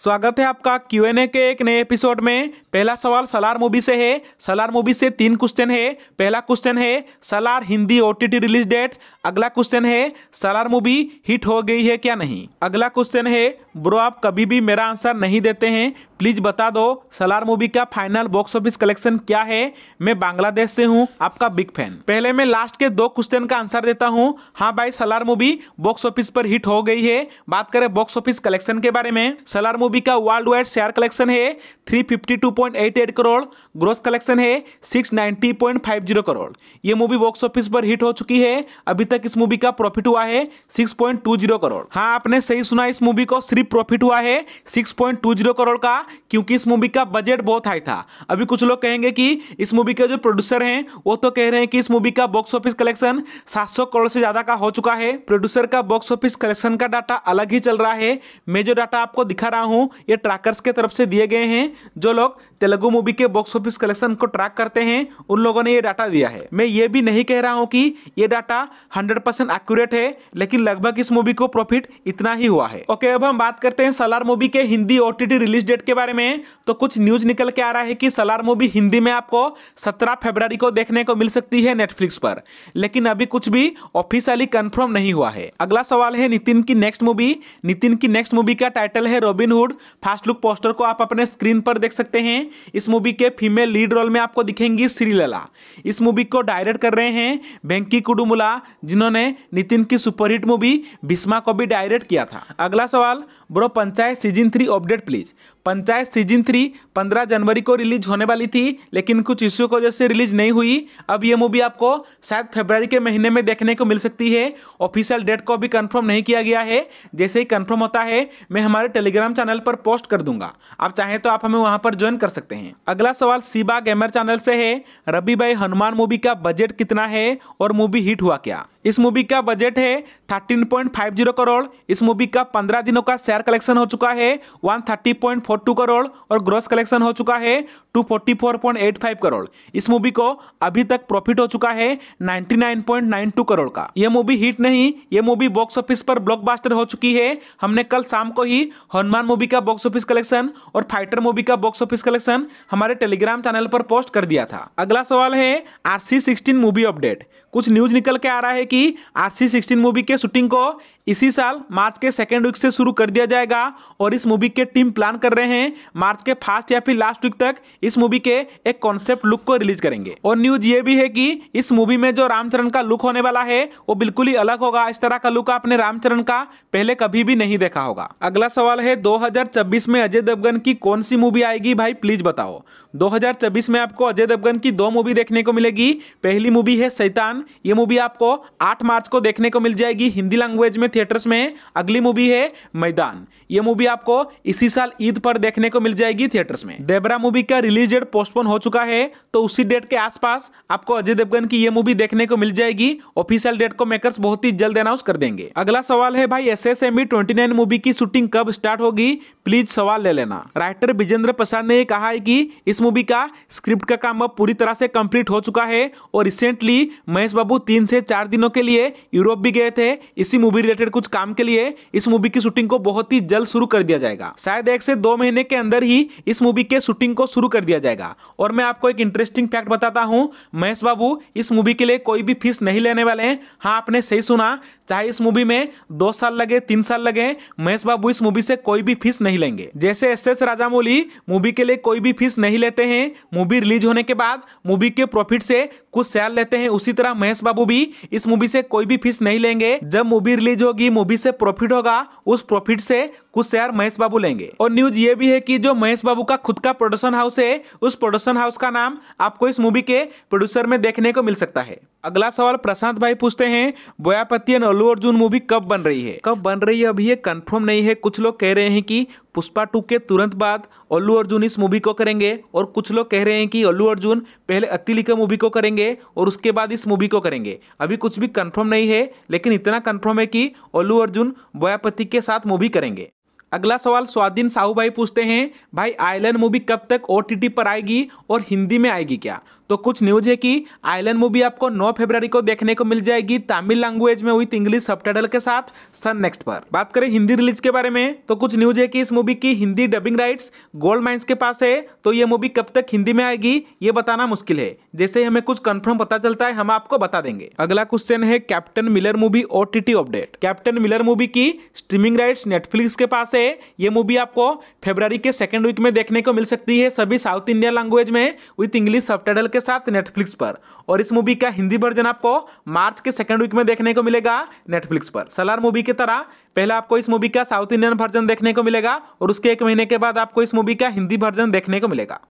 स्वागत है आपका क्यू एन ए के एक नए एपिसोड में पहला सवाल सलार मूवी से है सलार मूवी से तीन क्वेश्चन है पहला क्वेश्चन है Salaar Hindi O T T release date अगला क्वेश्चन है सलार मूवी हिट हो गई है क्या नहीं अगला क्वेश्चन है ब्रो आप कभी भी मेरा आंसर नहीं देते हैं प्लीज़ बता दो सलार मूवी का फाइनल बॉक्स ऑफिस कलेक्शन क्या है मैं बांग्लादेश से हूँ आपका बिग फैन पहले मैं लास्ट के दो क्वेश्चन का आंसर देता हूँ हाँ भाई सलार मूवी बॉक्स ऑफिस पर हिट हो गई है बात करें बॉक्स ऑफिस कलेक्शन के बारे में सलार मूवी का वर्ल्ड वाइड शेयर कलेक्शन है 352.88 करोड़ ग्रोस कलेक्शन है 690.50 करोड़ ये मूवी बॉक्स ऑफिस पर हिट हो चुकी है अभी तक इस मूवी का प्रॉफिट हुआ है 6.20 करोड़ हाँ आपने सही सुना इस मूवी को सिर्फ प्रॉफिट हुआ है 6.20 करोड़ का क्योंकि इस मूवी का बजट बहुत हाई था अभी कुछ लोग कहेंगे कि इस मूवी के जो प्रोड्यूसर हैं वो तो कह रहे हैं कि इस मूवी का बॉक्स ऑफिस कलेक्शन सात करोड़ से ज़्यादा का हो चुका है प्रोड्यूसर का बॉक्स ऑफिस कलेक्शन का डाटा अलग ही चल रहा है मैं जो डाटा आपको दिखा रहा हूँ हूँ ये ट्रैकर्स के तरफ से दिए गए हैं जो लोग तेलुगु मूवी के बॉक्स ऑफिस कलेक्शन को ट्रैक करते हैं उन लोगों ने ये डाटा दिया है मैं ये भी नहीं कह रहा हूँ कि ये डाटा हंड्रेड परसेंट एक्यूरेट है लेकिन लगभग इस मूवी को प्रॉफिट इतना ही हुआ है ओके अब हम बात करते हैं सलार मूवी के हिंदी ओ रिलीज डेट के बारे में तो कुछ न्यूज निकल के आ रहा है कि सलार मूवी हिंदी में आपको सत्रह फेब्रवरी को देखने को मिल सकती है नेटफ्लिक्स पर लेकिन अभी कुछ भी ऑफिशियली कंफर्म नहीं हुआ है अगला सवाल है नितिन की नेक्स्ट मूवी नितिन की नेक्स्ट मूवी का टाइटल है Robin Hood Bollywood fast look poster को आप अपने स्क्रीन पर देख सकते हैं इस मूवी के फीमेल लीड रोल में आपको दिखेंगी श्रीलला इस मूवी को डायरेक्ट कर रहे हैं बेंकी कुडुमुला जिन्होंने नितिन की सुपरहिट मूवी भीष्मा को भी डायरेक्ट किया था अगला सवाल bro Panchayat season three update please Panchayat season three पंद्रह जनवरी को रिलीज होने वाली थी लेकिन कुछ इश्यू की वजह से रिलीज नहीं हुई अब ये मूवी आपको शायद फेब्रवरी के महीने में देखने को मिल सकती है ऑफिशियल डेट को भी कंफर्म नहीं किया गया है जैसे ही कंफर्म होता है मैं हमारे टेलीग्राम चैनल पर पोस्ट कर दूंगा आप चाहें तो आप हमें वहाँ पर ज्वाइन कर सकते हैं अगला सवाल सीबा गेमर चैनल से है रबी भाई हनुमान मूवी का बजट कितना है और मूवी हिट हुआ क्या इस मूवी का बजट है 13.50 करोड़ इस मूवी का 15 दिनों का शेयर कलेक्शन हो चुका है 130.42 करोड़ और ग्रॉस कलेक्शन हो चुका है 244.85 करोड़ इस मूवी को अभी तक प्रॉफिट हो चुका है 99.92 करोड़ का यह मूवी हिट नहीं यह मूवी बॉक्स ऑफिस पर ब्लॉकबस्टर हो चुकी है हमने कल शाम को ही हनुमान मूवी का बॉक्स ऑफिस कलेक्शन और फाइटर मूवी का बॉक्स ऑफिस कलेक्शन हमारे टेलीग्राम चैनल पर पोस्ट कर दिया था अगला सवाल है आर मूवी अपडेट कुछ न्यूज निकल के आ रहा है कि आर सी सिक्सटीन मूवी के शूटिंग को इसी साल मार्च के सेकेंड वीक से शुरू कर दिया जाएगा और इस मूवी के टीम प्लान कर रहे हैं मार्च के फर्स्ट या फिर लास्ट वीक तक इस मूवी के एक कॉन्सेप्ट लुक को रिलीज करेंगे और न्यूज ये भी है कि इस मूवी में जो रामचरण का लुक होने वाला है वो बिल्कुल ही अलग होगा इस तरह का लुक आपने रामचरण का पहले कभी भी नहीं देखा होगा अगला सवाल है दो में अजय देवगन की कौन सी मूवी आएगी भाई प्लीज बताओ दो में आपको अजय देवगन की दो मूवी देखने को मिलेगी पहली मूवी है सैतान ये मूवी आपको आठ मार्च को देखने को मिल जाएगी हिंदी लैंग्वेज में थिएटर्स में अगली मूवी है मैदान ये मूवी आपको इसी साल ईद पर देखने को मिल जाएगी थिएटर्स में देबरा मूवी का रिलीज डेट पोस्टपोन हो चुका है तो उसी डेट के आसपास आपको अजय देवगन की ये मूवी देखने को मिल जाएगी ऑफिशियल डेट को मेकर्स बहुत ही जल्द अनाउंस कर देंगे अगला सवाल है भाई एस एस e मूवी की शूटिंग कब स्टार्ट होगी प्लीज सवाल ले लेना राइटर विजेंद्र प्रसाद ने कहा है कि इस मूवी का स्क्रिप्ट का काम अब पूरी तरह से कंप्लीट हो चुका है और रिसेंटली महेश बाबू तीन से चार दिनों के लिए यूरोप भी गए थे इसी मूवी रिलेटेड रिलेटेड कुछ काम के लिए इस मूवी की शूटिंग को बहुत ही जल्द शुरू कर दिया जाएगा शायद एक से दो महीने के अंदर ही इस मूवी के शूटिंग को शुरू कर दिया जाएगा और मैं आपको एक इंटरेस्टिंग फैक्ट बताता हूँ महेश बाबू इस मूवी के लिए कोई भी फीस नहीं लेने वाले हैं हाँ आपने सही सुना चाहे इस मूवी में दो साल लगे तीन साल लगे महेश बाबू इस मूवी से कोई भी फीस नहीं लेंगे जैसे एस एस राजामौली मूवी के लिए कोई भी फीस नहीं लेते हैं मूवी रिलीज होने के बाद मूवी के प्रॉफिट से कुछ सैल लेते हैं उसी तरह महेश बाबू भी इस मूवी से कोई भी फीस नहीं लेंगे जब मूवी रिलीज होगी मूवी से प्रॉफिट होगा उस प्रॉफिट से कुछ शेयर महेश बाबू लेंगे और न्यूज ये भी है कि जो महेश बाबू का खुद का प्रोडक्शन हाउस है उस प्रोडक्शन हाउस का नाम आपको इस मूवी के प्रोड्यूसर में देखने को मिल सकता है अगला सवाल प्रशांत भाई पूछते हैं बोयापति एंड अल्लू अर्जुन मूवी कब बन रही है कब बन रही है अभी ये कंफर्म नहीं है कुछ लोग कह रहे हैं कि पुष्पा टू के तुरंत बाद अल्लू अर्जुन इस मूवी को करेंगे और कुछ लोग कह रहे हैं कि अल्लू अर्जुन पहले अतिलिका मूवी को करेंगे और उसके बाद इस मूवी को करेंगे अभी कुछ भी कंफर्म नहीं है लेकिन इतना कंफर्म है कि अल्लू अर्जुन बयापति के साथ मूवी करेंगे अगला सवाल स्वाधीन साहू भाई पूछते हैं भाई आयलैंड मूवी कब तक ओ पर आएगी और हिंदी में आएगी क्या तो कुछ न्यूज है कि आइलैंड मूवी आपको 9 फरवरी को देखने को मिल जाएगी तमिल लैंग्वेज में विथ इंग्लिश सब के साथ सन नेक्स्ट पर बात करें हिंदी रिलीज के बारे में तो कुछ न्यूज है कि इस मूवी की Hindi dubbing rights gold mines के पास है तो ये मूवी कब तक हिंदी में आएगी ये बताना मुश्किल है जैसे हमें कुछ कन्फर्म पता चलता है हम आपको बता देंगे अगला क्वेश्चन है कैप्टन मिलर मूवी ओ अपडेट कैप्टन मिलर मूवी की स्ट्रीमिंग राइट्स नेटफ्लिक्स के पास है ये मूवी आपको फेब्रवरी के सेकेंड वीक में देखने को मिल सकती है सभी साउथ इंडिया लैंग्वेज में विथ इंग्लिश सब के साथ नेटफ्लिक्स पर और इस मूवी का हिंदी वर्जन आपको मार्च के सेकेंड वीक में देखने को मिलेगा नेटफ्लिक्स पर सलार मूवी की तरह पहले आपको इस मूवी का साउथ इंडियन वर्जन देखने को मिलेगा और उसके एक महीने के बाद आपको इस मूवी का हिंदी वर्जन देखने को मिलेगा